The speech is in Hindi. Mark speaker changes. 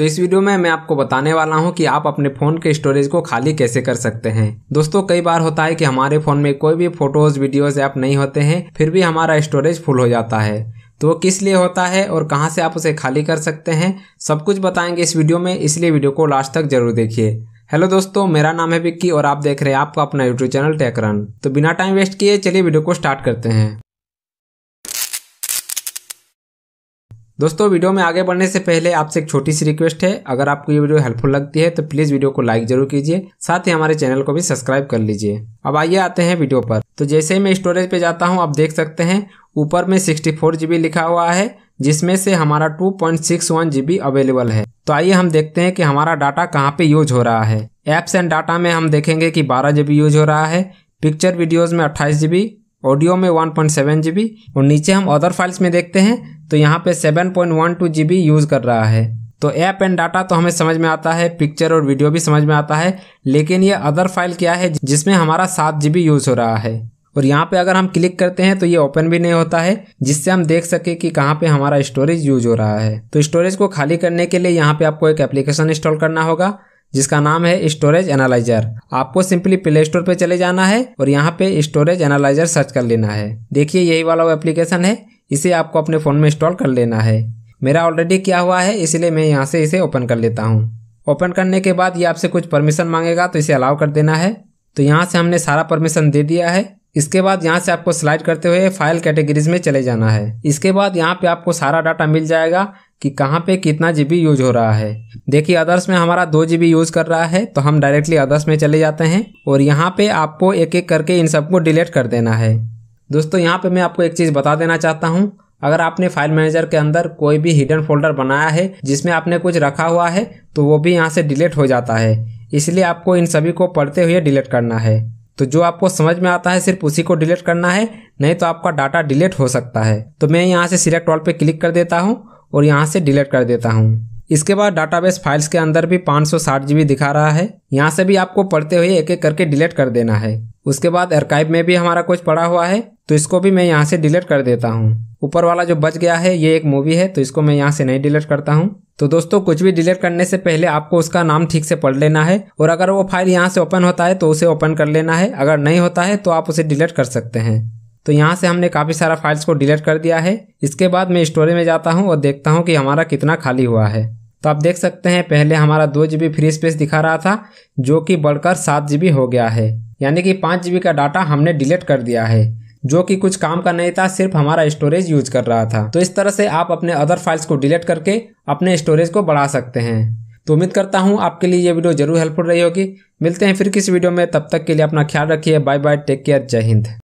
Speaker 1: तो इस वीडियो में मैं आपको बताने वाला हूं कि आप अपने फ़ोन के स्टोरेज को खाली कैसे कर सकते हैं दोस्तों कई बार होता है कि हमारे फ़ोन में कोई भी फ़ोटोज़ वीडियोज़ ऐप नहीं होते हैं फिर भी हमारा स्टोरेज फुल हो जाता है तो वो किस लिए होता है और कहाँ से आप उसे खाली कर सकते हैं सब कुछ बताएंगे इस वीडियो में इसलिए वीडियो को लास्ट तक जरूर देखिए हेलो दोस्तों मेरा नाम है विक्की और आप देख रहे हैं आपका अपना यूट्यूब चैनल टेकरन तो बिना टाइम वेस्ट किए चलिए वीडियो को स्टार्ट करते हैं दोस्तों वीडियो में आगे बढ़ने से पहले आपसे एक छोटी सी रिक्वेस्ट है अगर आपको ये वीडियो हेल्पफुल लगती है तो प्लीज़ वीडियो को लाइक जरूर कीजिए साथ ही हमारे चैनल को भी सब्सक्राइब कर लीजिए अब आइए आते हैं वीडियो पर तो जैसे ही मैं स्टोरेज पे जाता हूँ आप देख सकते हैं ऊपर में सिक्सटी फोर जीबी लिखा हुआ है जिसमें से हमारा two point six one GB available है तो आइए हम देखते हैं कि हमारा डाटा कहाँ पे यूज हो रहा है एप्स एंड डाटा में हम देखेंगे कि बारह जीबी यूज हो रहा है पिक्चर वीडियोज़ में अट्ठाईस जीबी ऑडियो में 1.7 जीबी और नीचे हम अदर फाइल्स में देखते हैं तो यहाँ पे जी बी यूज़ कर रहा है तो ऐप एंड डाटा तो हमें समझ में आता है पिक्चर और वीडियो भी समझ में आता है लेकिन ये अदर फाइल क्या है जिसमें हमारा सात जी यूज़ हो रहा है और यहाँ पे अगर हम क्लिक करते हैं तो ये ओपन भी नहीं होता है जिससे हम देख सके कि कहाँ पे हमारा स्टोरेज यूज हो रहा है तो स्टोरेज को खाली करने के लिए यहाँ पे आपको एक एप्लीकेशन इंस्टॉल करना होगा जिसका नाम है स्टोरेज एनालाइजर आपको सिंपली प्ले स्टोर पे चले जाना है और यहाँ पे स्टोरेज एनालाइजर सर्च कर लेना है देखिए यही वाला वो एप्लीकेशन है इसे आपको अपने फ़ोन में इंस्टॉल कर लेना है मेरा ऑलरेडी क्या हुआ है इसलिए मैं यहाँ से इसे ओपन कर लेता हूँ ओपन करने के बाद ये आपसे कुछ परमिशन मांगेगा तो इसे अलाउ कर देना है तो यहाँ से हमने सारा परमिशन दे दिया है इसके बाद यहाँ से आपको स्लाइड करते हुए फाइल कैटेगरीज में चले जाना है इसके बाद यहाँ पे आपको सारा डाटा मिल जाएगा कि कहाँ पे कितना जीबी यूज हो रहा है देखिए अदर्स में हमारा दो जीबी यूज कर रहा है तो हम डायरेक्टली अदर्स में चले जाते हैं और यहाँ पे आपको एक एक करके इन सबको डिलीट कर देना है दोस्तों यहाँ पे मैं आपको एक चीज़ बता देना चाहता हूँ अगर आपने फाइल मैनेजर के अंदर कोई भी हिडन फोल्डर बनाया है जिसमें आपने कुछ रखा हुआ है तो वो भी यहाँ से डिलीट हो जाता है इसलिए आपको इन सभी को पढ़ते हुए डिलीट करना है तो जो आपको समझ में आता है सिर्फ उसी को डिलीट करना है नहीं तो आपका डाटा डिलीट हो सकता है तो मैं यहाँ से सिलेक्ट ऑल पे क्लिक कर देता हूँ और यहाँ से डिलीट कर देता हूँ इसके बाद डाटाबेस फाइल्स के अंदर भी पाँच दिखा रहा है यहाँ से भी आपको पढ़ते हुए एक एक करके डिलीट कर देना है उसके बाद अर्काइव में भी हमारा कुछ पड़ा हुआ है तो इसको भी मैं यहाँ से डिलीट कर देता हूँ ऊपर वाला जो बच गया है ये एक मूवी है तो इसको मैं यहाँ से नहीं डिलीट करता हूँ तो दोस्तों कुछ भी डिलीट करने से पहले आपको उसका नाम ठीक से पढ़ लेना है और अगर वो फाइल यहाँ से ओपन होता है तो उसे ओपन कर लेना है अगर नहीं होता है तो आप उसे डिलीट कर सकते हैं तो यहाँ से हमने काफ़ी सारा फाइल्स को डिलीट कर दिया है इसके बाद मैं स्टोरेज में जाता हूँ और देखता हूँ कि हमारा कितना खाली हुआ है तो आप देख सकते हैं पहले हमारा दो जी फ्री स्पेस दिखा रहा था जो कि बढ़कर सात जी हो गया है यानी कि पाँच जी का डाटा हमने डिलीट कर दिया है जो कि कुछ काम का नहीं था सिर्फ हमारा स्टोरेज यूज कर रहा था तो इस तरह से आप अपने अदर फाइल्स को डिलीट करके अपने स्टोरेज को बढ़ा सकते हैं तो उम्मीद करता हूँ आपके लिए ये वीडियो जरूर हेल्पफुल रही होगी मिलते हैं फिर किसी वीडियो में तब तक के लिए अपना ख्याल रखिए बाय बाय टेक केयर जय हिंद